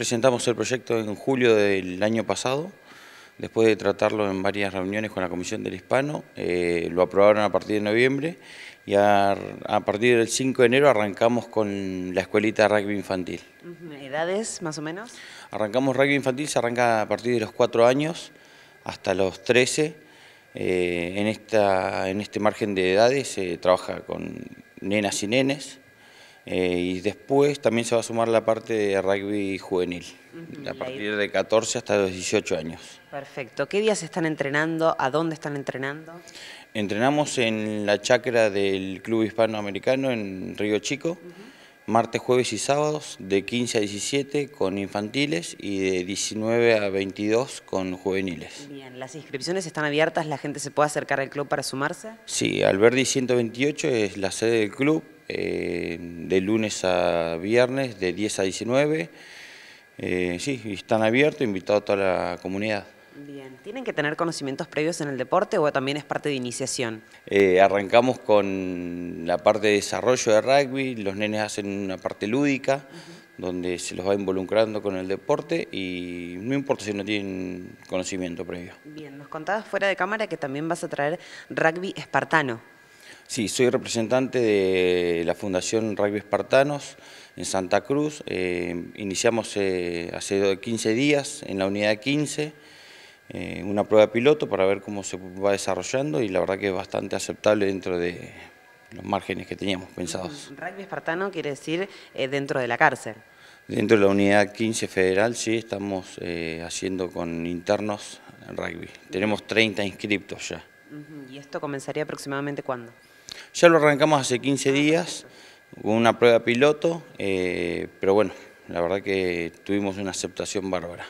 Presentamos el proyecto en julio del año pasado, después de tratarlo en varias reuniones con la Comisión del Hispano, eh, lo aprobaron a partir de noviembre y a, partir del 5 de enero arrancamos con la escuelita rugby infantil. ¿Edades más o menos? Arrancamos rugby infantil, se arranca a partir de los 4 años hasta los 13. Eh, en, esta, en este margen de edades se trabaja con nenas y nenes eh, y después también se va a sumar la parte de rugby juvenil, a partir de 14 hasta los 18 años. Perfecto. ¿Qué días están entrenando? ¿A dónde están entrenando? Entrenamos en la chacra del Club Hispanoamericano en Río Chico, martes, jueves y sábados, de 15 a 17 con infantiles y de 19 a 22 con juveniles. Bien, ¿las inscripciones están abiertas? ¿La gente se puede acercar al club para sumarse? Sí, Alberdi 128 es la sede del club de lunes a viernes, de 10 a 19. Eh, sí, están abiertos, invitado a toda la comunidad. Bien, ¿tienen que tener conocimientos previos en el deporte o también es parte de iniciación? Eh, arrancamos con la parte de desarrollo de rugby, los nenes hacen una parte lúdica, donde se los va involucrando con el deporte y no importa si no tienen conocimiento previo. Bien, nos contabas fuera de cámara que también vas a traer rugby espartano. Sí, soy representante de la Fundación Rugby Espartanos en Santa Cruz. Eh, iniciamos eh, hace 15 días en la unidad 15 eh, una prueba piloto para ver cómo se va desarrollando y la verdad que es bastante aceptable dentro de los márgenes que teníamos pensados. Mm, rugby Espartano quiere decir dentro de la cárcel. Dentro de la unidad 15 federal, sí, estamos haciendo con internos rugby. Tenemos 30 inscriptos ya. ¿Y esto comenzaría aproximadamente cuándo? Ya lo arrancamos hace 15 días con una prueba piloto, eh, pero bueno, la verdad que tuvimos una aceptación bárbara.